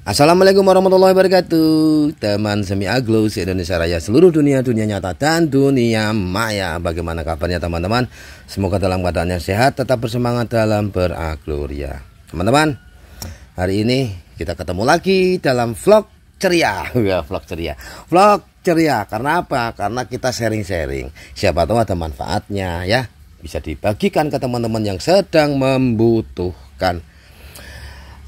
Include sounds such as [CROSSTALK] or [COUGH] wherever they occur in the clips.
Assalamualaikum warahmatullahi wabarakatuh Teman Semi Aglo Indonesia Raya Seluruh dunia, dunia nyata dan dunia maya Bagaimana kabarnya teman-teman? Semoga dalam keadaan yang sehat Tetap bersemangat dalam beragloria Teman-teman Hari ini kita ketemu lagi dalam vlog ceria [LAUGHS] ya, Vlog ceria Vlog ceria Karena apa? Karena kita sharing-sharing Siapa tahu ada manfaatnya ya Bisa dibagikan ke teman-teman yang sedang membutuhkan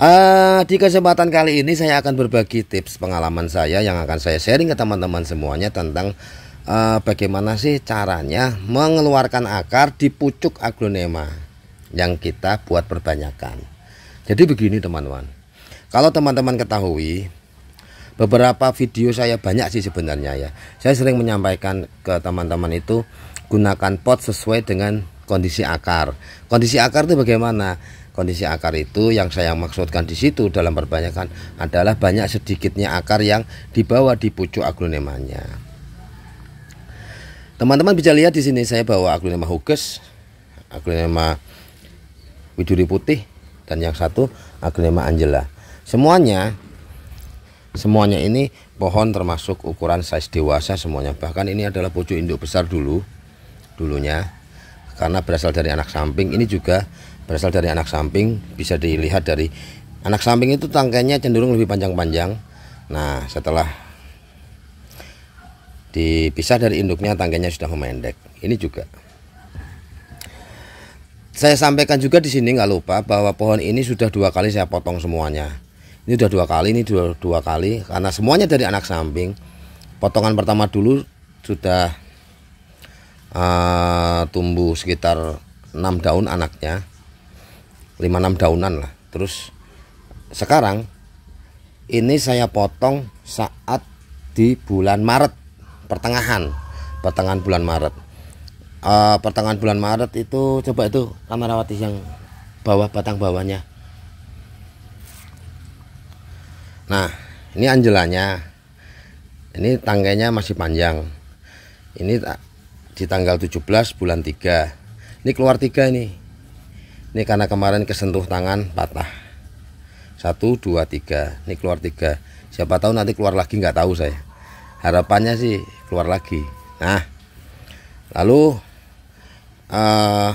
Uh, di kesempatan kali ini saya akan berbagi tips pengalaman saya yang akan saya sharing ke teman-teman semuanya tentang uh, bagaimana sih caranya mengeluarkan akar di pucuk aglonema yang kita buat perbanyakan. Jadi begini teman-teman. Kalau teman-teman ketahui beberapa video saya banyak sih sebenarnya ya. Saya sering menyampaikan ke teman-teman itu gunakan pot sesuai dengan kondisi akar. Kondisi akar itu bagaimana? Kondisi akar itu yang saya maksudkan di situ dalam perbanyakan adalah banyak sedikitnya akar yang dibawa di pucuk aglonemanya. Teman-teman bisa lihat di sini saya bawa aglonema hukes, aglonema widuri putih dan yang satu aglonema angela. Semuanya semuanya ini pohon termasuk ukuran size dewasa semuanya bahkan ini adalah pucuk induk besar dulu dulunya karena berasal dari anak samping ini juga berasal dari anak samping bisa dilihat dari anak samping itu tangkainya cenderung lebih panjang-panjang nah setelah dipisah dari induknya tangkainya sudah memendek ini juga saya sampaikan juga di sini nggak lupa bahwa pohon ini sudah dua kali saya potong semuanya ini sudah dua kali ini dua, dua kali karena semuanya dari anak samping potongan pertama dulu sudah uh, tumbuh sekitar 6 daun anaknya 5-6 daunan lah terus sekarang ini saya potong saat di bulan Maret pertengahan pertengahan bulan Maret uh, pertengahan bulan Maret itu coba itu Amarawati yang bawah batang bawahnya nah ini anjelanya ini tangganya masih panjang ini di tanggal 17 bulan 3 ini keluar tiga ini ini karena kemarin kesentuh tangan patah satu dua tiga ini keluar tiga siapa tahu nanti keluar lagi nggak tahu saya harapannya sih keluar lagi nah lalu uh,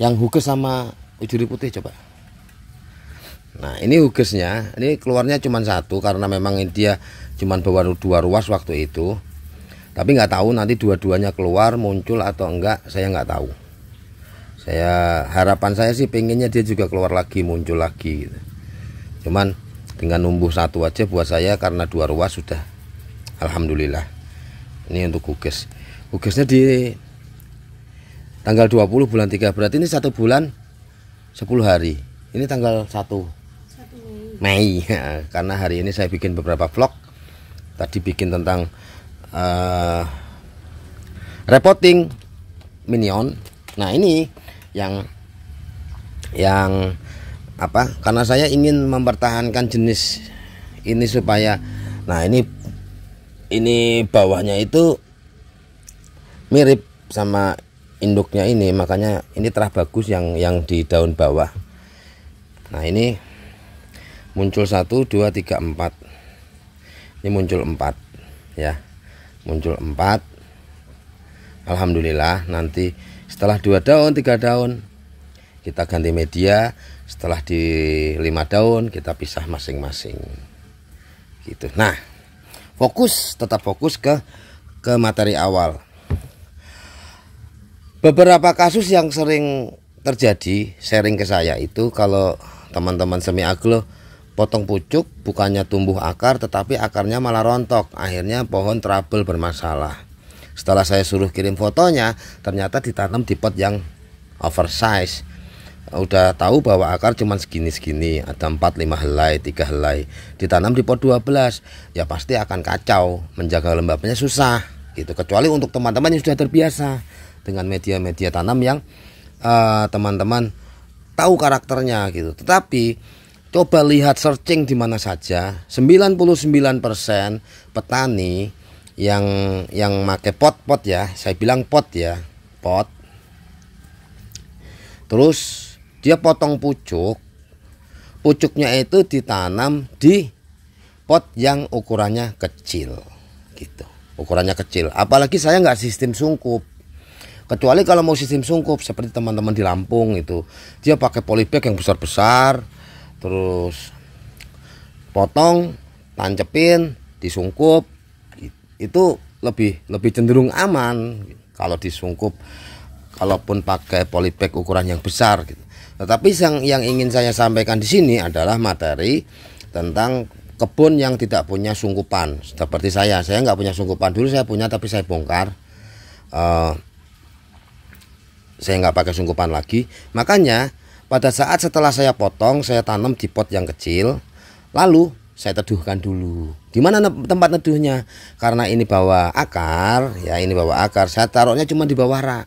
yang hukus sama ujuri putih coba nah ini hukusnya ini keluarnya cuma satu karena memang dia cuma bawa dua ruas waktu itu tapi nggak tahu nanti dua-duanya keluar muncul atau enggak saya nggak tahu saya harapan saya sih pengennya dia juga keluar lagi muncul lagi gitu. cuman dengan numbuh satu aja buat saya karena dua ruas sudah Alhamdulillah ini untuk gugus gugisnya di tanggal 20 bulan 3 berarti ini satu bulan 10 hari ini tanggal 1 Mei [LAUGHS] karena hari ini saya bikin beberapa vlog tadi bikin tentang uh, reporting minion nah ini yang yang apa karena saya ingin mempertahankan jenis ini supaya nah ini ini bawahnya itu mirip sama induknya ini makanya ini terah bagus yang yang di daun bawah nah ini muncul satu dua tiga empat ini muncul empat ya muncul empat Alhamdulillah nanti setelah dua daun tiga daun kita ganti media setelah di lima daun kita pisah masing-masing gitu nah fokus tetap fokus ke ke materi awal beberapa kasus yang sering terjadi sharing ke saya itu kalau teman-teman semi aglo potong pucuk bukannya tumbuh akar tetapi akarnya malah rontok akhirnya pohon trouble bermasalah setelah saya suruh kirim fotonya ternyata ditanam di pot yang oversize udah tahu bahwa akar cuman segini-segini ada 4-5 helai 3 helai ditanam di pot 12 ya pasti akan kacau menjaga lembabnya susah gitu kecuali untuk teman-teman yang sudah terbiasa dengan media-media tanam yang eh, teman-teman uh, tahu karakternya gitu tetapi coba lihat searching di mana saja 99% petani yang yang make pot-pot ya saya bilang pot ya pot terus dia potong pucuk pucuknya itu ditanam di pot yang ukurannya kecil gitu ukurannya kecil apalagi saya nggak sistem sungkup kecuali kalau mau sistem sungkup seperti teman-teman di Lampung itu dia pakai polybag yang besar-besar terus potong tancepin disungkup itu lebih lebih cenderung aman kalau disungkup kalaupun pakai polybag ukuran yang besar gitu. Tetapi yang yang ingin saya sampaikan di sini adalah materi tentang kebun yang tidak punya sungkupan seperti saya. Saya nggak punya sungkupan dulu saya punya tapi saya bongkar. Uh, saya nggak pakai sungkupan lagi. Makanya pada saat setelah saya potong saya tanam di pot yang kecil. Lalu saya teduhkan dulu. Di mana tempat teduhnya? Karena ini bawa akar, ya ini bawa akar. Saya taruhnya cuma di bawah rak.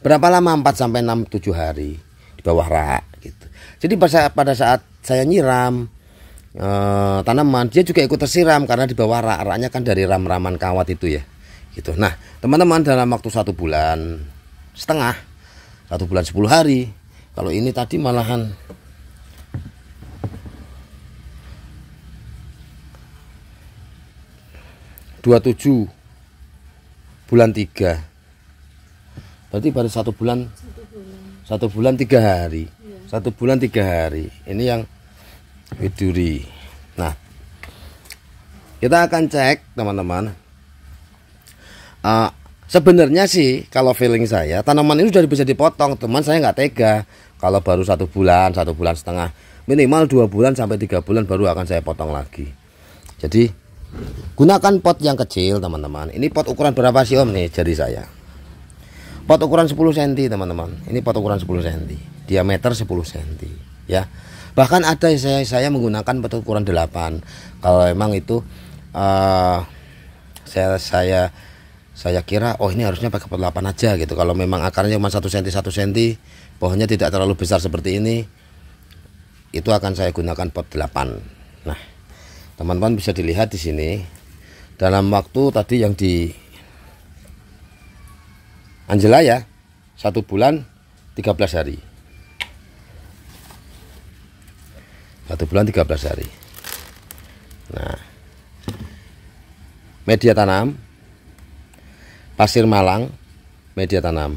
Berapa lama? 4 sampai 6 7 hari di bawah rak gitu. Jadi pada saat saya nyiram eh, tanaman, dia juga ikut tersiram karena di bawah rak. Raknya kan dari ram-raman kawat itu ya. Gitu. Nah, teman-teman dalam waktu satu bulan setengah, satu bulan sepuluh hari. Kalau ini tadi malahan 27 bulan 3 berarti baru satu bulan satu bulan tiga hari iya. satu bulan tiga hari ini yang widuri nah kita akan cek teman-teman uh, sebenarnya sih kalau feeling saya tanaman ini sudah bisa dipotong teman saya nggak tega kalau baru satu bulan satu bulan setengah minimal dua bulan sampai tiga bulan baru akan saya potong lagi jadi gunakan pot yang kecil teman-teman ini pot ukuran berapa sih om nih jadi saya pot ukuran 10 cm teman-teman ini pot ukuran 10 cm diameter 10 cm ya bahkan ada saya saya menggunakan pot ukuran 8 kalau memang itu uh, saya saya saya kira oh ini harusnya pakai pot 8 aja gitu kalau memang akarnya cuma 1 cm 1 cm pohonnya tidak terlalu besar seperti ini itu akan saya gunakan pot 8 teman-teman bisa dilihat di sini dalam waktu tadi yang di Anjela ya satu bulan 13 hari satu bulan 13 hari nah media tanam pasir malang media tanam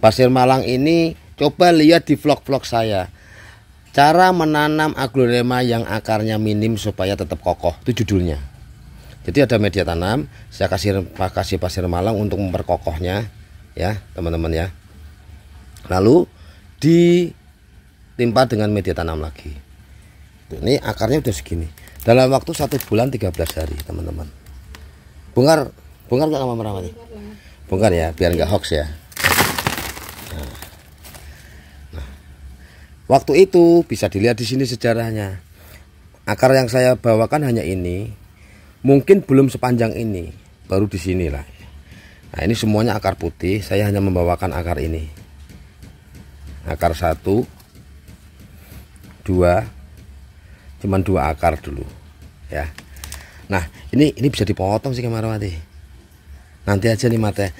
pasir malang ini coba lihat di vlog-vlog saya Cara menanam aglonema yang akarnya minim supaya tetap kokoh. Itu judulnya. Jadi ada media tanam, saya kasih kasih pasir malang untuk memperkokohnya ya, teman-teman ya. Lalu ditimpa dengan media tanam lagi. Ini akarnya udah segini. Dalam waktu satu bulan 13 hari, teman-teman. Bungar, bungar nggak lama merawatnya? Bungar ya, biar nggak hoax ya. Waktu itu bisa dilihat di sini sejarahnya. Akar yang saya bawakan hanya ini. Mungkin belum sepanjang ini, baru di sinilah. Nah, ini semuanya akar putih, saya hanya membawakan akar ini. Akar satu, dua, cuman dua akar dulu, ya. Nah, ini ini bisa dipotong sih Kamarwati. Nanti aja nih mate.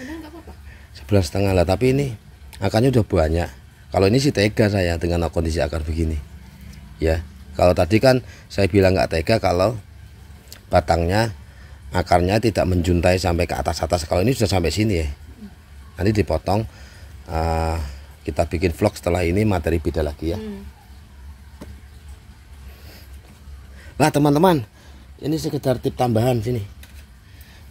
Sebelas setengah lah, tapi ini akarnya udah banyak. Kalau ini sih tega saya dengan kondisi akar begini. Ya, kalau tadi kan saya bilang nggak tega kalau batangnya akarnya tidak menjuntai sampai ke atas-atas. Kalau ini sudah sampai sini ya. Nanti dipotong uh, kita bikin vlog setelah ini materi beda lagi ya. Hmm. Nah, teman-teman, ini sekedar tip tambahan sini.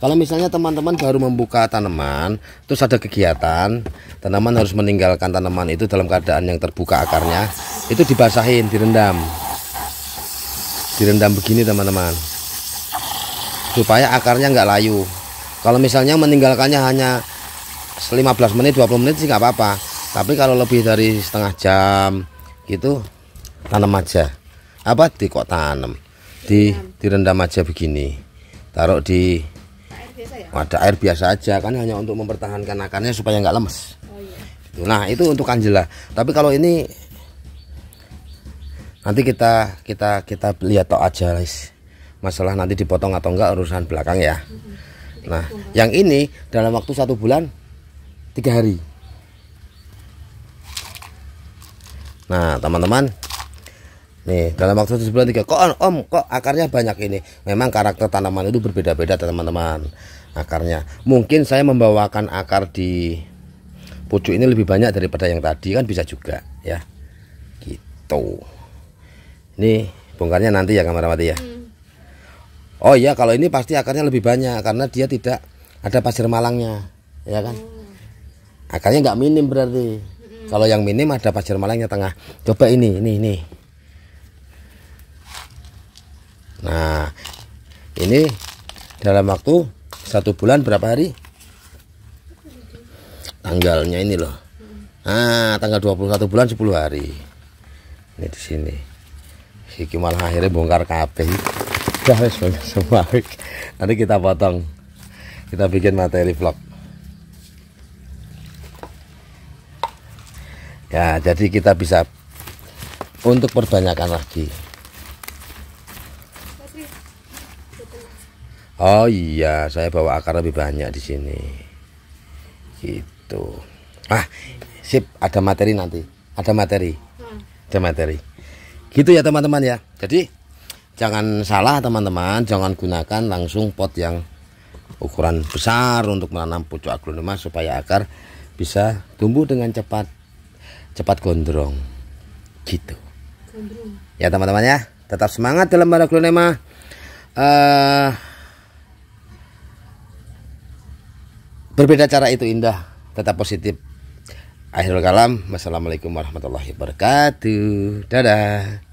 Kalau misalnya teman-teman baru membuka tanaman, terus ada kegiatan, tanaman harus meninggalkan tanaman itu dalam keadaan yang terbuka akarnya, itu dibasahin, direndam. Direndam begini teman-teman. Supaya akarnya nggak layu. Kalau misalnya meninggalkannya hanya 15 menit, 20 menit sih nggak apa-apa. Tapi kalau lebih dari setengah jam gitu, tanam aja. Apa di kok tanam? Di direndam aja begini. Taruh di biasa ya? Wadah air biasa aja kan hanya untuk mempertahankan akarnya supaya nggak lemes. Oh, iya. Nah itu untuk kanjela. Tapi kalau ini nanti kita kita kita lihat toh aja guys. Masalah nanti dipotong atau enggak urusan belakang ya. Mm-hmm. Nah yang ini dalam waktu satu bulan tiga hari. Nah teman-teman Nih, dalam waktu sebulan tiga. Kok om, kok akarnya banyak ini? Memang karakter tanaman itu berbeda-beda teman-teman. Akarnya. Mungkin saya membawakan akar di pucuk ini lebih banyak daripada yang tadi kan bisa juga ya. Gitu. Ini bongkarnya nanti ya kamar mati ya. Hmm. Oh iya, kalau ini pasti akarnya lebih banyak karena dia tidak ada pasir malangnya, ya kan? Hmm. Akarnya nggak minim berarti. Hmm. Kalau yang minim ada pasir malangnya tengah. Coba ini, ini, ini. Nah, ini dalam waktu satu bulan berapa hari? Tanggalnya ini loh. Nah, tanggal 21 bulan 10 hari. Ini di sini. Iki malah akhirnya bongkar kabeh. Dah wis semua. Nanti kita potong. Kita bikin materi vlog. Ya, jadi kita bisa untuk perbanyakan lagi. Oh iya, saya bawa akar lebih banyak di sini. Gitu. Ah, sip, ada materi nanti. Ada materi. Hmm. Ada materi. Gitu ya teman-teman ya. Jadi jangan salah teman-teman, jangan gunakan langsung pot yang ukuran besar untuk menanam pucuk aglonema supaya akar bisa tumbuh dengan cepat cepat gondrong. Gitu. Ya teman-teman ya, tetap semangat dalam beraglonema uh, berbeda cara itu indah tetap positif akhirul kalam wassalamualaikum warahmatullahi wabarakatuh dadah